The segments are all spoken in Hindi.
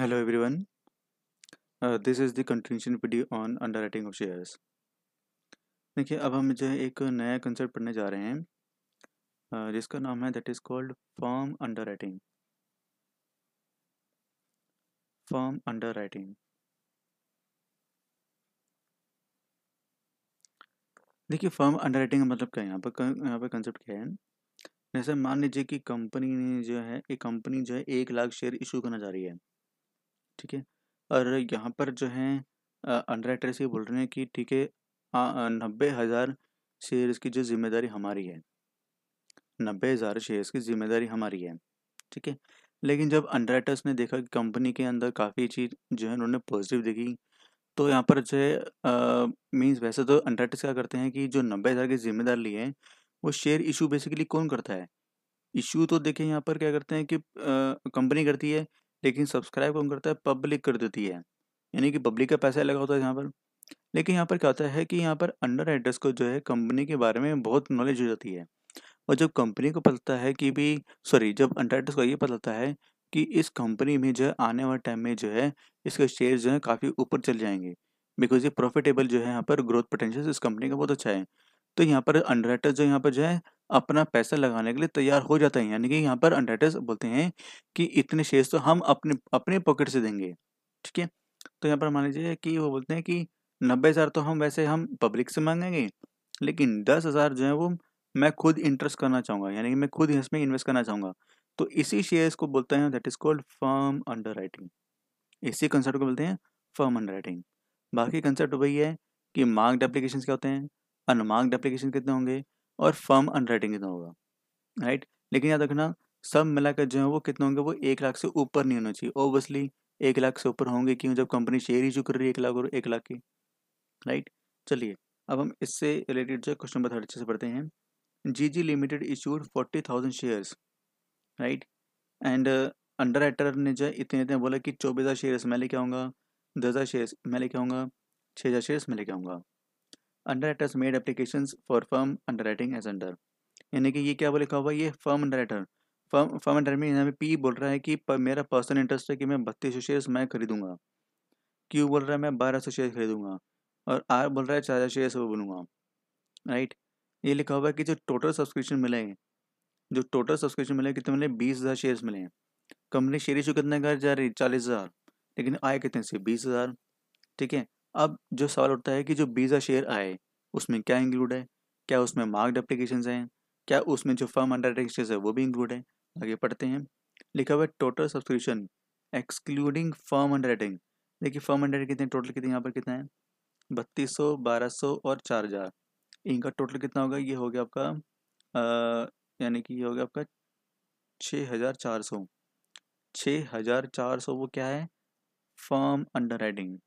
Hello everyone. Uh, this is the continuation video on underwriting of shares. देखिए अब हम जो है एक नया कंसेप्ट पढ़ने जा रहे हैं uh, जिसका नाम है that is called firm underwriting firm underwriting देखिए फॉर्म अंडर राइटिंग का मतलब क्या है यहाँ पर यहाँ पर कंसेप्ट क्या है जैसे मान लीजिए कि कंपनी ने जो है एक कंपनी जो है एक लाख शेयर इशू करना चाह रही है ठीक है और यहाँ पर जो है अंडर राइटर्स ये बोल रहे हैं कि ठीक है नब्बे हज़ार शेयर्स की जो जिम्मेदारी हमारी है नब्बे हज़ार शेयर्स की जिम्मेदारी हमारी है ठीक है लेकिन जब अंडर राइटर्स ने देखा कि कंपनी के अंदर काफ़ी चीज़ जो है उन्होंने पॉजिटिव देखी तो यहाँ पर जो है मीन्स वैसे तो अंडर राइटर्स क्या करते हैं कि जो नब्बे हज़ार की जिम्मेदार ली है वो शेयर इशू बेसिकली कौन करता है इशू तो देखें यहाँ पर क्या करते हैं कि कंपनी करती है लेकिन सब्सक्राइब कौन करता है पब्लिक कर देती है यानी कि पब्लिक का पैसा लगा होता है यहाँ पर लेकिन यहाँ पर क्या होता है कि यहाँ पर अंडर राइटर्स को जो है कंपनी के बारे में बहुत नॉलेज हो जाती है और जब कंपनी को पता है कि भी सॉरी जब अंडर राइटर्स को ये पता लगता है कि इस कंपनी में जो है आने वाले टाइम में जो है इसके शेयर जो है काफ़ी ऊपर चल जाएंगे बिकॉज ये प्रॉफिटेबल जो है यहाँ पर ग्रोथ पोटेंशियल इस कंपनी का बहुत अच्छा है तो यहाँ पर अंडर राइटर्स जो यहाँ पर जो है अपना पैसा लगाने के लिए तैयार हो जाता है यानी कि यहाँ पर अंडरटेस बोलते हैं कि इतने शेयर्स तो हम अपने अपने पॉकेट से देंगे ठीक है तो यहाँ पर मान लीजिए कि वो बोलते हैं कि नब्बे हज़ार तो हम वैसे हम पब्लिक से मांगेंगे लेकिन दस हज़ार जो है वो मैं खुद इंटरेस्ट करना चाहूँगा यानी कि मैं खुद इसमें इन्वेस्ट करना चाहूँगा तो इसी शेयर्स को बोलते हैं that is called firm underwriting इसी कंसेप्ट को बोलते हैं फर्म अंडर राइटिंग बाकी कंसेप्ट वही है कि मार्क्ड एप्लीकेशन क्या होते हैं अनमार्क्ड एप्लीकेशन कितने होंगे और फर्म अंडरराइटिंग कितना होगा राइट लेकिन याद रखना सब मिलाकर जो है वो कितने होंगे वो एक लाख से ऊपर नहीं होना चाहिए ओबियसली एक लाख से ऊपर होंगे क्यों जब कंपनी शेयर इशू कर रही है एक लाख और एक लाख की राइट चलिए अब हम इससे रिलेटेड जो क्वेश्चन नंबर थर्ड से पढ़ते हैं G G limited issued forty thousand shares right and underwriter ने जो इतने इतने बोला कि चौबीस हज़ार शेयर्स मैं लेके आऊँगा दस हज़ार शेयर्स मैं लेके आऊँगा छः हज़ार शेयर्स मैं लेके आऊँगा under made application for firm underwriting as under यानी कि ये क्या वो लिखा हुआ है ये firm underwriter firm firm under में यहाँ पी बोल रहा है कि मेरा पर्सनल इंटरेस्ट है कि मैं बत्तीस शेयर्स मैं खरीदूंगा क्यू बोल रहा है मैं बारह सौ शेयर खरीदूंगा और आर बोल रहा है चार हज़ार शेयर वो बोलूँगा राइट ये लिखा हुआ है कि जो टोटल सब्सक्रिप्शन हैं जो टोटल सब्सक्रिप्शन मिले कितने मिले बीस हज़ार शेयर्स मिले कंपनी शेयर इशू कितने कर जा रही चालीस हज़ार लेकिन आए कितने से बीस हज़ार ठीक है अब जो सवाल उठता है कि जो वीज़ा शेयर आए उसमें क्या इंक्लूड है क्या उसमें मार्क्ड एप्लीकेशन हैं क्या उसमें जो फर्म अंडर है वो भी इंक्लूड है आगे पढ़ते हैं लिखा हुआ है total subscription excluding firm under देखिए फर्म अंडर कितने टोटल कितने यहाँ पर कितना है बत्तीस सौ बारह सौ और चार हज़ार इनका टोटल कितना होगा ये हो गया आपका यानी कि ये हो गया आपका छः हज़ार चार सौ छः हज़ार चार सौ वो क्या है firm underwriting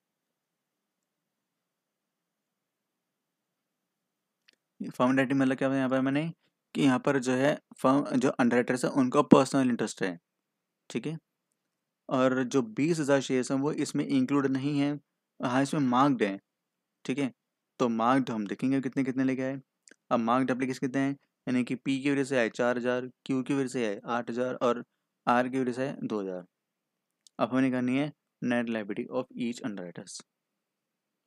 firm writing मतलब क्या यहाँ पर मैंने कि यहाँ पर जो है फर्म जो अंडर राइटर्स है उनका पर्सनल इंटरेस्ट है ठीक है और जो बीस हज़ार शेयर्स हैं वो इसमें इंक्लूड नहीं है हाँ इसमें मार्क्ड है ठीक है तो मार्क्ड हम देखेंगे कितने कितने लेके आए अब मार्क्ड अप्लीकेशन कितने हैं यानी कि पी की वजह से आए चार हज़ार क्यू की वजह से आए आठ हज़ार और आर की वजह से आए दो हज़ार अब हमें करनी है net liability of each underwriters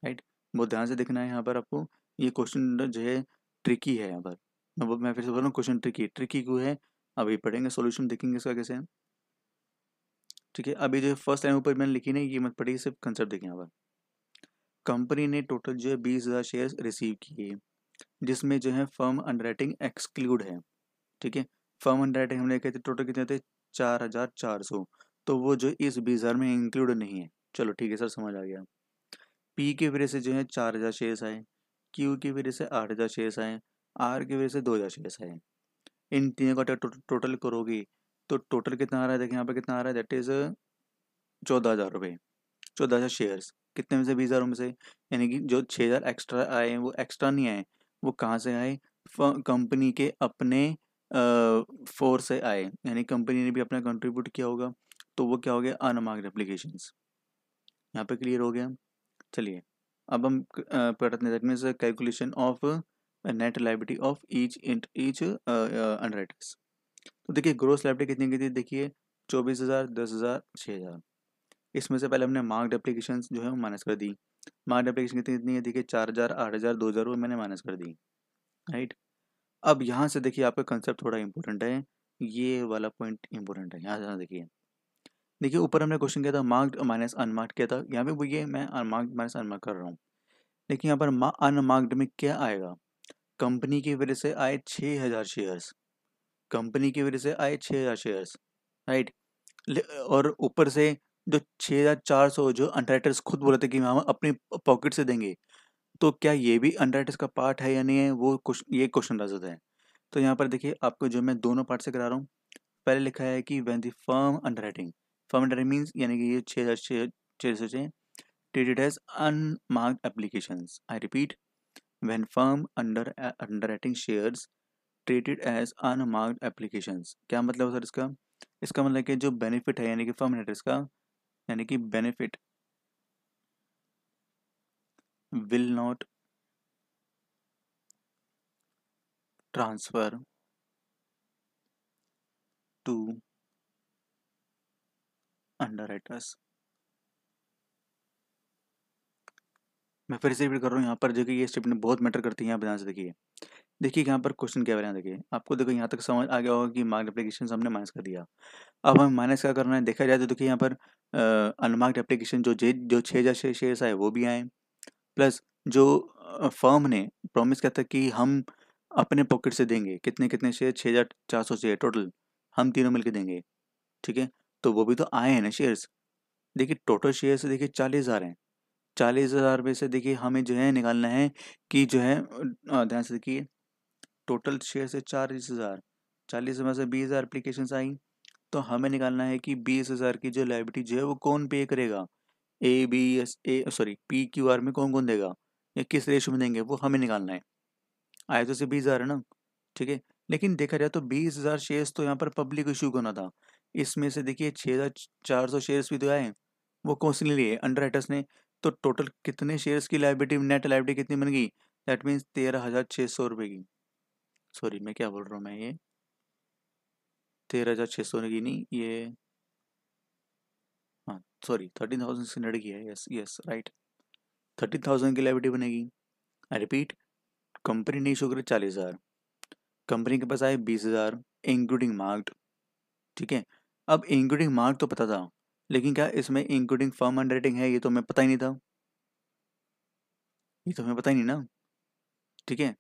right बहुत ध्यान से देखना है यहाँ पर आपको ये क्वेश्चन जो है ट्रिकी है यहाँ पर मैं मैं फिर से बोल रहा हूँ क्वेश्चन ट्रिकी ट्रिकी क्यों है अभी पढ़ेंगे सोल्यूशन देखेंगे इसका कैसे है ठीक है अभी जो फर्स्ट लाइन ऊपर मैंने लिखी नहीं ये मत पढ़ी सिर्फ कंसेप्ट देखें यहाँ पर कंपनी ने टोटल जो है बीस हज़ार शेयर रिसीव किए जिसमें जो है फर्म राइटिंग एक्सक्लूड है ठीक है फर्म राइटिंग हमने कहते टोटल कितने थे चार हज़ार चार सौ तो वो जो इस बीस हज़ार में इंक्लूड नहीं है चलो ठीक है सर समझ आ गया पी के वजह से जो है चार हज़ार शेयर्स आए क्यू की वजह से आठ हज़ार शेयर्स सौ आए आर की वजह से दो हज़ार शेयर्स सौ आए इन तीनों का टोटल करोगी तो टोटल कितना आ रहा है देखिए यहाँ पे कितना आ रहा है दैट इज़ चौदह हज़ार रुपये चौदह हज़ार शेयर्स कितने में से बीस हजार में से यानी कि जो छः हज़ार एक्स्ट्रा आए वो एक्स्ट्रा नहीं आए वो कहाँ से आए कंपनी के अपने फोर से आए यानी कंपनी ने भी अपना कंट्रीब्यूट किया होगा तो वो क्या हो गया अनमार्क्ड एप्लीकेशंस यहाँ पे क्लियर हो गया चलिए अब हम पढ़ते हैं that means calculation of net liability of each in each underwriters तो देखिए ग्रोस लाइब्रेटी कितनी की थी देखिए चौबीस हज़ार दस हज़ार छः हज़ार इसमें से पहले हमने मार्क्ड एप्लीकेशन जो है वो माइनस कर दी मार्क्ड एप्लीकेशन कितनी कितनी है देखिए चार हज़ार आठ हज़ार दो हज़ार वो मैंने माइनस कर दी राइट अब यहाँ से देखिए आपका कंसेप्ट थोड़ा इंपॉर्टेंट है ये वाला पॉइंट इंपॉर्टेंट है यहाँ से देखिए देखिए ऊपर हमने क्वेश्चन किया था मार्क्ड माइनस अनमार्क्ड किया था यहाँ पे वो ये मैं अनमार्क्ड माइनस अनमार्क कर रहा हूँ देखिए यहाँ पर अनमार्क्ड में क्या आएगा कंपनी की वजह से आए छः हज़ार शेयर्स कंपनी की वजह से आए छः हज़ार शेयर्स राइट और ऊपर से जो छः हज़ार चार सौ जो अंडरराइटर्स खुद बोले थे कि हम अपने पॉकेट से देंगे तो क्या ये भी अंडरराइटर्स का पार्ट है या नहीं है वो ये क्वेश्चन राजद है तो यहाँ पर देखिए आपको जो मैं दोनों पार्ट से करा रहा हूँ पहले लिखा है कि when the firm underwriting फॉर्मेटरी मीन्स यानी कि ये छः हज़ार छः छः सौ छः treated has unmarked application I repeat when firm under underwriting share treated as unmarked application क्या मतलब है सर इसका इसका मतलब कि जो बेनिफिट है यानी कि फर्म हेटर्स का यानी कि benefit will not transfer to underwriters मैं फिर से रिपीट कर रहा हूँ यहाँ पर देखिए ये स्टेप बहुत मैटर करती है यहाँ पर ध्यान से देखिए देखिए यहाँ पर क्वेश्चन क्या बनाया देखिए आपको देखो यहाँ तक समझ आ गया होगा कि मार्क्ड एप्लीकेशन हमने माइनस कर दिया अब हमें माइनस क्या करना है देखा जाए तो देखिए यहाँ पर अनमार्क्ड एप्लीकेशन जो जे जो छः हज़ार छः शेयर्स आए वो भी आए प्लस जो फर्म ने प्रॉमिस किया था कि हम अपने पॉकेट से देंगे कितने कितने शेयर छः हज़ार चार सौ शेयर टोटल हम तीनों मिलकर देंगे ठीक है तो वो भी तो आए हैं ना शेयर्स देखिए टोटल शेयर से देखिए चालीस हज़ार हैं चालीस हज़ार में से देखिए हमें जो है निकालना है कि जो है ध्यान से देखिए टोटल शेयर से चालीस हज़ार चालीस में से बीस हज़ार अप्लीकेशन आई तो हमें निकालना है कि बीस हज़ार की जो लाइबिलिटी जो है वो कौन पे करेगा A B S A sorry P Q R में कौन कौन देगा या किस रेशो में देंगे वो हमें निकालना है आए तो से बीस हज़ार है ना ठीक है लेकिन देखा जाए तो बीस हज़ार शेयर्स तो यहाँ पर पब्लिक इशू करना था इसमें से देखिए छः हज़ार चार सौ शेयर्स भी तो आए वो कौन से लिए अंडर राइटर्स ने तो टोटल कितने शेयर्स की लाइबिलिटी नेट लाइबिलिटी कितनी बन गई दैट मीन्स तेरह हज़ार छः सौ रुपये की सॉरी मैं क्या बोल रहा हूँ मैं ये तेरह हज़ार छः सौ की नहीं ये हाँ सॉरी थर्टीन थाउजेंड से नड़ गया yes yes right thirteen thousand की लाइबिलिटी बनेगी आई रिपीट कंपनी ने इशू करे चालीस हज़ार कंपनी के पास आए बीस हज़ार इंक्लूडिंग मार्क्ड ठीक है अब इंक्लूडिंग मार्क तो पता था लेकिन क्या इसमें इंक्लूडिंग फर्म अंडररेटिंग है ये तो हमें पता ही नहीं था ये तो हमें पता ही नहीं ना ठीक है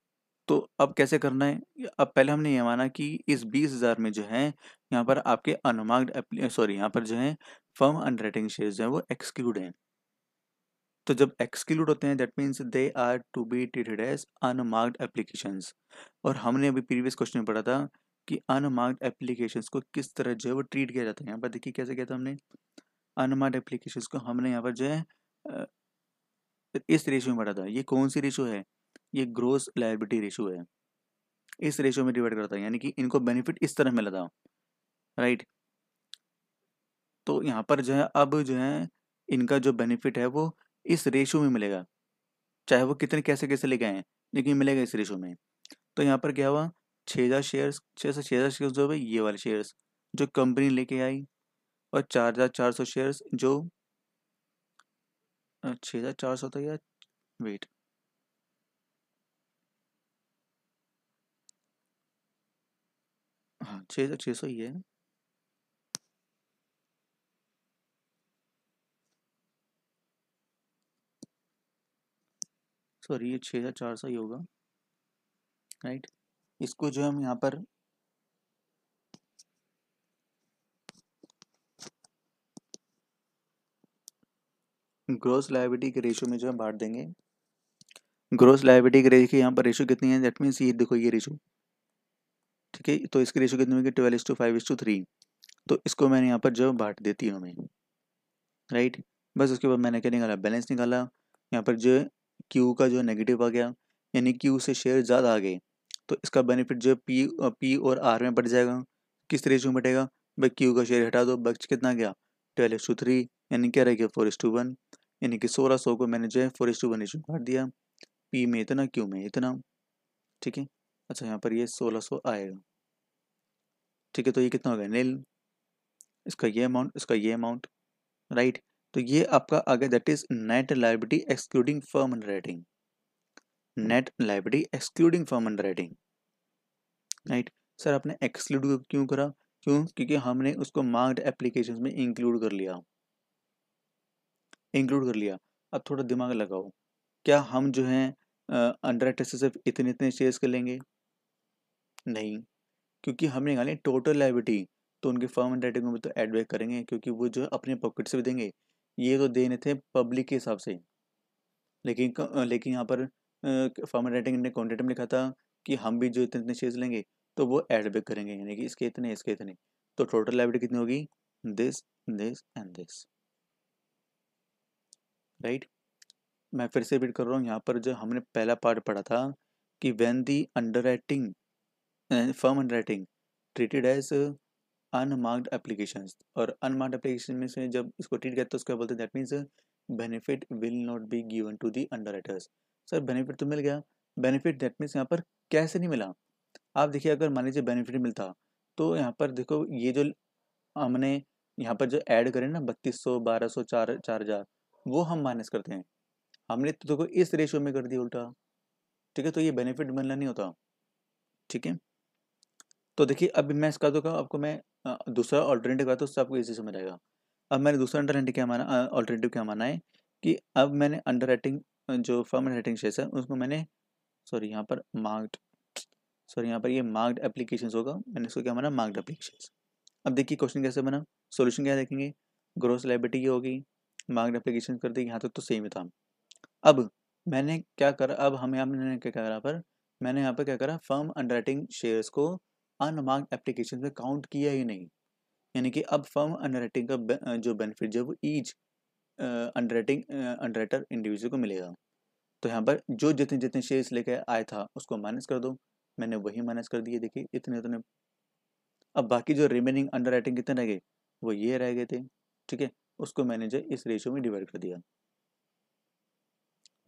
तो अब कैसे करना है अब पहले हमने ये माना कि इस बीस हज़ार में जो है यहाँ पर आपके अनमार्क्ड सॉरी यहाँ पर जो है फर्म अंडर रेटिंग शेयर जो है वो एक्सक्लूड हैं तो जब एक्सक्लूड होते हैं that means they are to be treated as unmarked applications और हमने अभी प्रीवियस क्वेश्चन में पढ़ा था कि अनमार्क्ड एप्लीकेशंस को किस तरह जो है वो ट्रीट किया जाता है यहाँ पर देखिए कैसे कहता हमने अनमार्क्ड एप्लीकेशंस को हमने यहाँ पर जो है इस रेशियो में बढ़ा था ये कौन सी रेशियो है ये ग्रोस लाइबिलिटी रेशियो है इस रेशियो में डिवाइड करता है यानी कि इनको बेनिफिट इस तरह मिला था राइट तो यहाँ पर जो है अब जो है इनका जो बेनिफिट है वो इस रेशियो में मिलेगा चाहे वो कितने कैसे कैसे लेके आए लेकिन मिलेगा इस रेशियो में तो यहाँ पर क्या हुआ छः हज़ार शेयर्स छः सौ छः हज़ार शेयर्स जो है ये वाले शेयर्स जो कंपनी लेके आई और चार हज़ार चार सौ शेयर्स जो छः हज़ार चार सौ था या वेट हाँ छः हज़ार छः सौ ही है सॉरी ये छः हज़ार चार सौ ही होगा राइट इसको जो हम यहाँ पर ग्रोस लाइबिलिटी के रेशियो में जो है बांट देंगे ग्रोस लाइबिलिटी के रेशियो यहाँ पर रेशियो कितनी है दैट मीन्स ये देखो ये रेशियो ठीक है तो इसकी रेशियो कितनी होगी twelve is to five is to three तो इसको मैंने यहाँ पर जो बांट देती हूँ मैं राइट बस उसके बाद मैंने क्या निकाला बैलेंस निकाला यहाँ पर जो क्यू का जो नेगेटिव आ गया यानी क्यू से शेयर ज़्यादा आ गए तो इसका बेनिफिट जो है पी पी और आर में बढ़ जाएगा किस तरीके में बटेगा भाई क्यू का शेयर हटा दो बक्स कितना गया ट्वेल्व एक्स टू थ्री यानी क्या रह गया फोर एस टू वन यानी कि सोलह सौ को मैंने जो है four is to one issue काट दिया पी में इतना क्यू में इतना ठीक है अच्छा यहाँ पर ये सोलह सौ आएगा ठीक है तो ये कितना हो गया नील इसका ये अमाउंट इसका ये अमाउंट राइट तो ये आपका आ गया that is net liability excluding firm underwriting net liability excluding firm underwriting right sir आपने एक्सक्लूड क्यों करा क्यों क्योंकि हमने उसको मार्क्ड एप्लीकेशन में इंक्लूड कर लिया इंक्लूड कर लिया अब थोड़ा दिमाग लगाओ क्या हम जो है अंडर राइटर से सिर्फ इतने इतने शेयर्स कर लेंगे नहीं क्योंकि हमने निकाले टोटल लाइब्रेटी तो उनके फर्म अंडर राइटिंग में तो एड बैक करेंगे क्योंकि वो जो है अपने पॉकेट से भी देंगे ये तो देने थे पब्लिक के हिसाब से लेकिन लेकिन यहाँ पर फार्मर राइटिंग ने क्वान्टिटिव लिखा था कि हम भी जो इतने इतने शेयर्स लेंगे तो वो एड बैक करेंगे यानी कि इसके इतने इसके इतने तो टोटल लाइब्रेरी कितनी होगी this this and this right मैं फिर से रिपीट कर रहा हूँ यहाँ पर जो हमने पहला पार्ट पढ़ा था कि when the underwriting firm underwriting treated as unmarked application और अनमार्क्ड एप्लीकेशन में से जब इसको ट्रीट करते हैं उसके बोलते हैं that means benefit will not be given to the underwriters sir benefit तो मिल गया बेनिफिट दैट मीन्स यहाँ पर कैसे नहीं मिला आप देखिए अगर मान लीजिए बेनिफिट मिलता तो यहाँ पर देखो ये जो हमने यहाँ पर जो ऐड करें ना बत्तीस सौ बारह सौ चार चार हज़ार वो हम माइनस करते हैं हमने तो देखो इस रेशियो में कर दिया उल्टा ठीक है तो ये बेनिफिट मिलना नहीं होता ठीक है तो देखिए अब मैं इसका तो आपको मैं दूसरा ऑल्टरनेटिव का तो उससे आपको ईजी समझ आएगा अब मैंने दूसरा अंडर क्या माना ऑल्टरनेटिव क्या माना है कि अब मैंने अंडर राइटिंग जो फर्मल हेडिंग शेयर्स है उसको मैंने सॉरी यहाँ पर मार्क्ड सॉरी यहाँ पर ये मार्क्ड एप्लीकेशन होगा मैंने इसको क्या माना मार्क्ड एप्लीकेशन अब देखिए क्वेश्चन कैसे बना सोल्यूशन क्या देखेंगे ग्रोस लाइबिलिटी ये होगी मार्क्ड एप्लीकेशन कर दी यहाँ तक तो सेम ही था अब मैंने क्या करा अब हमें यहाँ मैंने क्या करा पर मैंने यहाँ पर क्या करा फर्म अंडर राइटिंग शेयर्स को अनमार्क्ड एप्लीकेशन में काउंट किया ही नहीं यानी कि अब फर्म अंडर राइटिंग का जो बेनिफिट जो वो ईच अंडररेटिंग अंडररेटर इंडिविजुअल को मिलेगा तो यहाँ पर जो जितने जितने शेयर्स लेके आया था उसको माइनस कर दो मैंने वही माइनस कर दिए देखिए इतने उतने अब बाकी जो रिमेनिंग अंडर राइटिंग कितने रह गए वो ये रह गए थे ठीक है उसको मैंने जो इस रेशो में डिवाइड कर दिया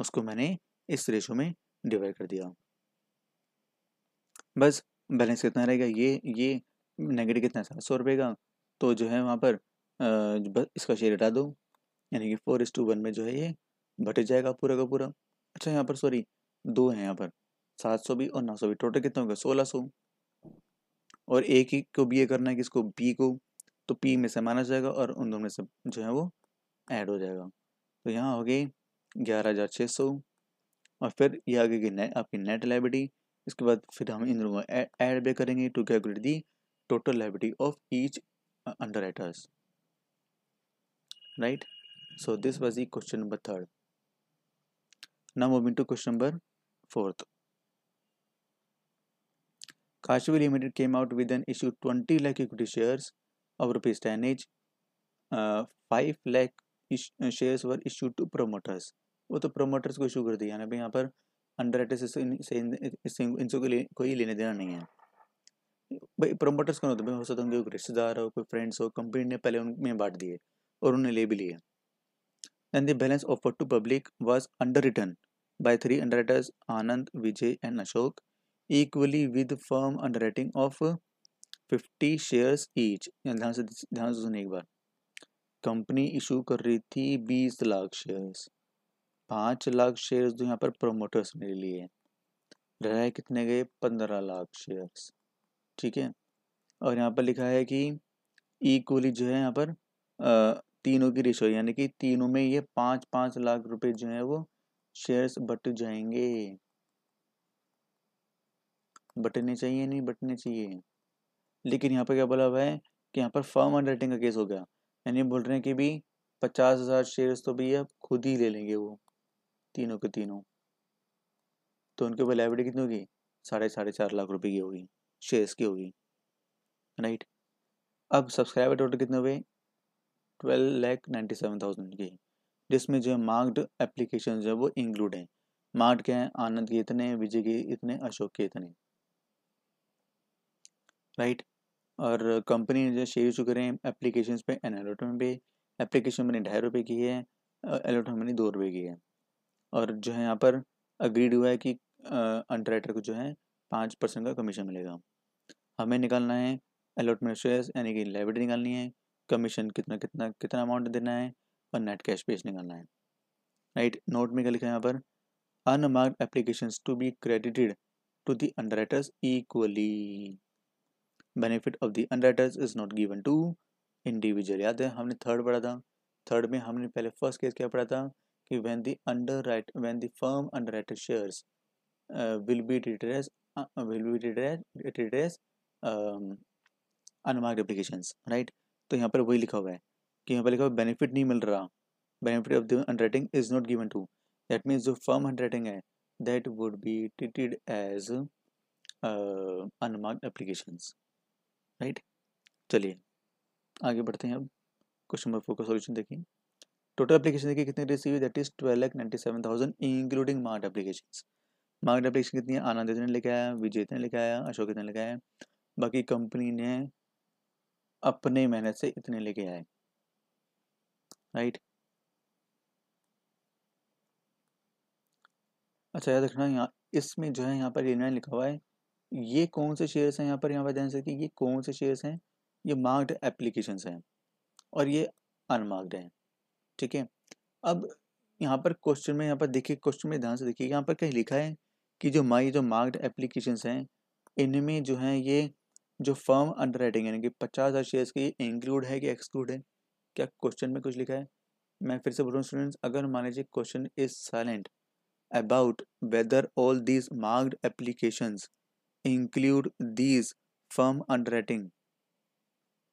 उसको मैंने इस रेशो में डिवाइड कर दिया बस बैलेंस कितना रहेगा ये ये नेगेटिव कितना है सात सौ रुपये का तो जो है वहाँ पर इसका शेयर हटा दो यानी कि फोर इस टू वन में जो है ये घट जाएगा पूरा का पूरा अच्छा यहाँ पर सॉरी दो है यहाँ पर सात सौ भी और नौ सौ भी टोटल कितना होगा सोलह सौ और एक की को बी ए करना है किसको बी को तो पी में से माना जाएगा और उन दोनों से जो है वो ऐड हो जाएगा तो यहाँ हो गई ग्यारह हज़ार छः सौ और फिर ये आ गई ने, आपकी नेट लाइब्रेटी इसके बाद फिर हम इन दोनों को ऐड भी करेंगे to calculate the total liability of each underwrite so this was the question number third now moving to question number fourth kashvi Limited came out with an issue 20 lakh equity shares of rupees 10 each. Uh, 5 lakh shares were issued to promoters. वो तो promoters को इशू कर दिया ना भाई यहाँ पर अंडर से इनसे कोई लेने देना नहीं है भाई प्रोमोटर्स कौन होते हैं हो सकता है उनके रिश्तेदार हो कोई फ्रेंड्स हो कंपनी ने पहले उनमें बांट दिए और उन्हें ले भी लिया Then the balance offered to public was underwritten by three underwriters Anand, Vijay and Ashok equally with firm underwriting of 50 shares each ध्यान से ध्यान से सुनिए एक बार कंपनी इशू कर रही थी 20 लाख शेयर्स पाँच लाख शेयर्स जो यहाँ पर प्रोमोटर्स ने लिए रह कितने गए 15 लाख शेयर्स ठीक है और यहाँ पर लिखा है कि इक्वली जो है यहाँ पर तीनों की रेशो यानी कि तीनों में ये पांच पांच लाख रुपए जो है वो शेयर्स बट जाएंगे बटने चाहिए नहीं बटने चाहिए लेकिन यहाँ पर क्या बोला हुआ है कि यहाँ पर फर्म अंडरटेकिंग का केस हो गया यानी बोल रहे हैं कि भी पचास हज़ार शेयर्स तो भी अब खुद ही ले लेंगे वो तीनों के तीनों तो उनके ऊपर लाइब्रेटी कितनी होगी साढ़े साढ़े चार लाख रुपए की होगी शेयर्स की होगी राइट अब सब्सक्राइबर टोटल कितने हुए twelve lakh ninety seven thousand की जिसमें जो है मार्क्ड एप्लीकेशन जो है वो इंक्लूड हैं मार्क्ड के हैं आनंद के इतने विजय के इतने अशोक के इतने राइट और कंपनी जो शेयर इशू करें एप्लीकेशन पे एन अलॉटमेंट पे एप्लीकेशन मैंने ढाई रुपये की है अलॉटमेंट मैंने दो रुपये की है और जो है यहाँ पर अग्रीड हुआ है कि अंडरराइटर को जो है पाँच परसेंट का कमीशन मिलेगा हमें निकालना है अलॉटमेंट शेयर्स यानी कि लाइब्रेरी निकालनी है कमीशन कितना कितना कितना अमाउंट देना है और नेट कैश पेज निकालना है राइट नोट में क्या लिखा है यहाँ पर unmarked application to be credited to the underwriters equally benefit of the underwriters is not given to individual याद है हमने थर्ड पढ़ा था थर्ड में हमने पहले फर्स्ट केस क्या पढ़ा था कि when the underwrite when the firm underwriter share will be treated will be be treated as, treated as um, तो यहाँ पर वही लिखा हुआ है कि यहाँ पर लिखा हुआ बेनिफिट नहीं मिल रहा benefit of the underwriting is not given to that means जो फर्म हंड राइटिंग है that would be treated as unmarked application right चलिए आगे बढ़ते हैं अब क्वेश्चन नंबर फोर का सोल्यूशन देखिए टोटल एप्लीकेशन देखिए कितने receive that is twelve lakh ninety seven thousand including marked application mark application कितनी है आनंद ने लिखा है विजय ने लिखा है अशोक ने लिखा है बाकी कंपनी ने अपने मेहनत से इतने लेके आए राइट अच्छा याद रखना यहाँ इसमें जो है यहाँ पर एन लिखा हुआ है ये कौन से शेयर्स हैं यहाँ पर यहाँ पर ध्यान सकते कि ये कौन से शेयर्स हैं ये मार्क्ड एप्लीकेशन हैं और ये अनमार्क्ड हैं ठीक है अब यहाँ पर क्वेश्चन में यहाँ पर देखिए क्वेश्चन में ध्यान से देखिए यहाँ पर कहीं लिखा है कि जो माई जो मार्क्ड एप्लीकेशन हैं इनमें जो है ये जो फर्म अंडर राइटिंग यानी कि पचास हज़ार शेयर्स की इंक्लूड है कि एक्सक्लूड है क्या क्वेश्चन में कुछ लिखा है मैं फिर से बोल रहा हूँ स्टूडेंट्स अगर मान लीजिए question is silent about whether all these marked application include these firm underwriting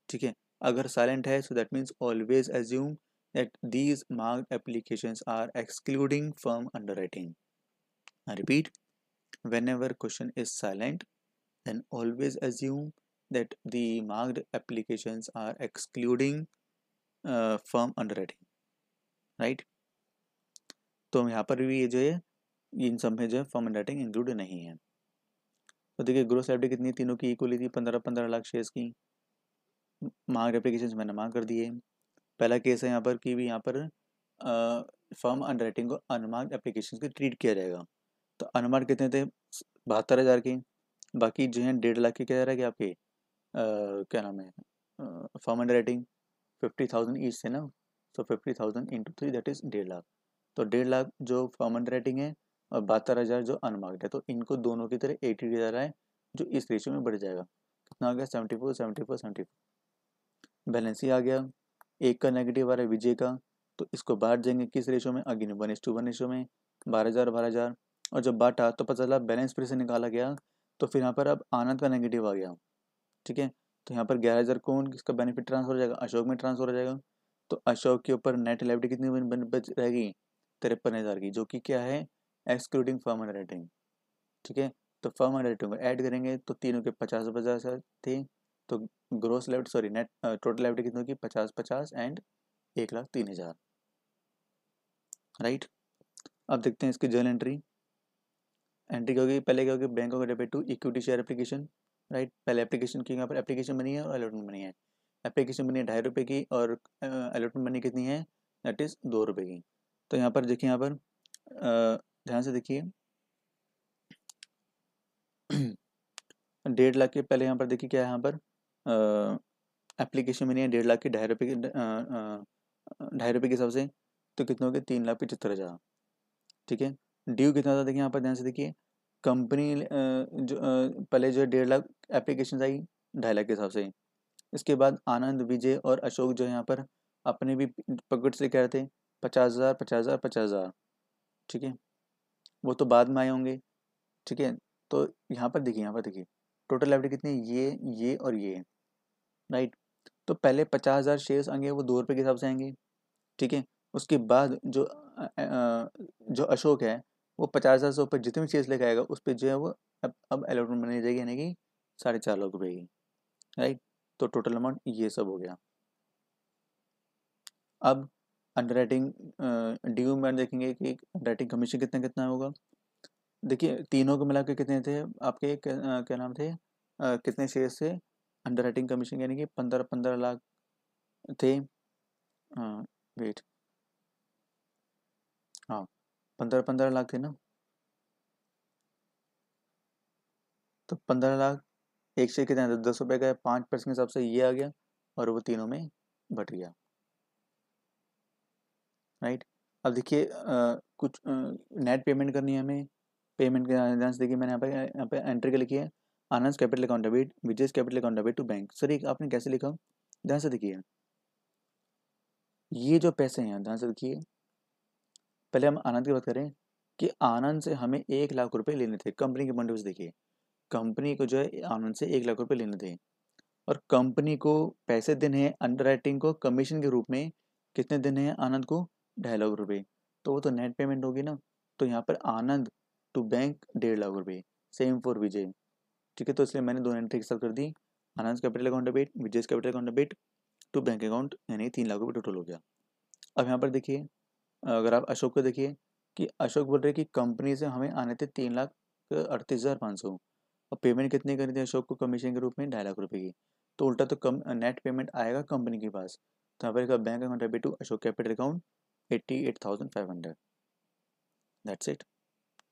ठीक है अगर साइलेंट है so that means always assume that these marked applications are excluding firm underwriting. Repeat when whenever question is silent, then always assume that the marked applications are excluding uh, firm underwriting right तो हम यहाँ पर भी ये जो है इन सब में जो है फर्म अंडरराइटिंग इंक्लूड नहीं है तो देखिए ग्रोस लाइब्रेरी कितनी तीनों की इक्वली थी पंद्रह पंद्रह लाख शेयर्स की मांग एप्लीकेशन मैंने मार्ग कर दिए पहला केस है यहाँ पर कि भी यहाँ पर फर्म अंडर को अनमार्क एप्लीकेशन की ट्रीट किया जाएगा तो अनमार्क कितने थे बहत्तर हज़ार के बाकी जो है डेढ़ लाख की क्या रहेगी आपके क्या नाम है firm underwriting fifty thousand each से ना so fifty thousand into three that is डेढ़ लाख तो डेढ़ लाख जो फॉर्म अंडर राइटिंग है और बहत्तर हज़ार जो अनमार्क्ड है तो इनको दोनों की तरह एटी हज़ार है जो इस रेशियो में बढ़ जाएगा कितना आ गया seventy four seventy four seventy four balance ही आ गया एक का नेगेटिव आ रहा है विजय का तो इसको बाहर जाएंगे किस रेशो में again one is to one ratio में बारह हज़ार बारह हज़ार और जब बांटा तो पता चला बैलेंस फिर से निकाला गया तो फिर यहाँ पर अब आनंद का नेगेटिव आ गया ठीक है तो यहाँ पर ग्यारह हज़ार कौन किसका बेनिफिट ट्रांसफर हो जाएगा अशोक में ट्रांसफर हो जाएगा तो अशोक के ऊपर नेट लाइब्रेरी कितनी बच रहेगी तिरपन हज़ार की जो कि क्या है एक्सक्लूडिंग फर्म अंडर राइटिंग ठीक है तो फर्म अंडर राइटिंग ऐड करेंगे तो तीनों के पचास पचास थे तो gross left sorry net total left कितनी होगी पचास पचास एंड एक लाख तीन हज़ार राइट अब देखते हैं इसकी जर्नल एंट्री एंट्री क्या होगी पहले क्या होगी bank of debit to equity share application right पहले एप्लीकेशन की यहाँ पर एप्लीकेशन बनी है और अलॉटमेंट बनी है एप्लीकेशन बनी है ढाई रुपये की और अलॉटमेंट बनी कितनी है दैट इज़ दो रुपये की तो यहाँ पर देखिए यहाँ पर ध्यान से देखिए डेढ़ लाख के पहले यहाँ पर देखिए क्या है यहाँ पर एप्लीकेशन बनी है डेढ़ लाख की ढाई रुपये की ढाई रुपये के हिसाब से तो कितने हो गए तीन लाख पचहत्तर हज़ार ठीक है ड्यू कितना था देखिए यहाँ पर ध्यान से देखिए कंपनी जो पहले जो है डेढ़ लाख एप्लीकेशन आई ढाई लाख के हिसाब से इसके बाद आनंद विजय और अशोक जो है यहाँ पर अपने भी पॉकेट से कह रहे थे पचास हज़ार पचास हज़ार पचास हज़ार ठीक है वो तो बाद में आए होंगे ठीक है तो यहाँ पर देखिए यहाँ पर देखिए टोटल एवरेज कितनी ये ये और ये राइट तो पहले पचास हज़ार शेयर्स आएंगे वो दो रुपये के हिसाब से आएंगे ठीक है उसके बाद जो आ, जो अशोक है वो पचास हज़ार से ऊपर जितनी भी चीज़ लेके आएगा उस पर जो है वो अब अब अलॉटमेंट बनाई जाएगी यानी कि साढ़े चार लाख रुपये की राइट तो टोटल अमाउंट ये सब हो गया अब अंडर राइटिंग यू में देखेंगे कि अंडर राइटिंग कमीशन कितना कितना होगा देखिए तीनों को मिला के कितने थे आपके क्या नाम थे आ, कितने शेयर थे अंडर राइटिंग कमीशन यानी कि पंद्रह पंद्रह लाख थे वेट पंद्रह पंद्रह लाख थे ना तो पंद्रह लाख एक से कितना तो दस रुपये का पाँच परसेंट के हिसाब से ये आ गया और वो तीनों में बट गया राइट अब देखिए कुछ नेट पेमेंट करनी है हमें पेमेंट के एडवांस देखिए मैंने यहाँ पे यहाँ पे एंट्री के लिखी है Anand capital account debit Vijay capital account debit to bank sir एक आपने कैसे लिखा ध्यान से देखिए ये जो पैसे हैं ध्यान से देखिए पहले हम आनंद की बात करें कि आनंद से हमें एक लाख रुपए लेने थे कंपनी के बंडल्स देखिए कंपनी को जो है आनंद से एक लाख रुपए लेने थे और कंपनी को पैसे देने हैं अंडर राइटिंग को कमीशन के रूप में कितने देने हैं आनंद को ढाई लाख रुपये तो वो तो नेट पेमेंट होगी ना तो यहाँ पर आनंद टू बैंक डेढ़ लाख रुपये सेम फॉर विजय ठीक है तो इसलिए मैंने दोनों एंट्री एक साथ कर दी Anand capital account debit Vijay capital account debit to bank account यानी तीन लाख रुपये टोटल हो गया अब यहाँ पर देखिए अगर आप अशोक को देखिए कि अशोक बोल रहे कि कंपनी से हमें आने थे तीन लाख अड़तीस हज़ार पाँच सौ और पेमेंट कितनी करी थी अशोक को कमीशन के रूप में ढाई लाख रुपये की तो उल्टा तो कम नेट पेमेंट आएगा कंपनी के पास तो यहाँ पर bank account debit to Ashok capital account eighty eight thousand five hundred that's it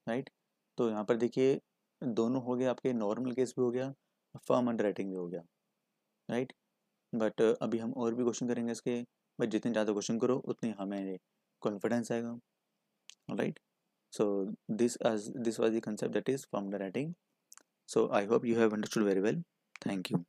right तो यहाँ पर देखिए दोनों हो गए आपके नॉर्मल केस भी हो गया फर्म अंडर राइटिंग भी हो गया राइट right? बट अभी हम और भी क्वेश्चन करेंगे इसके बट जितने ज़्यादा क्वेश्चन करो उतने हमें confidence आएगा alright so this as this was the concept that is from the writing so i hope you have understood very well thank you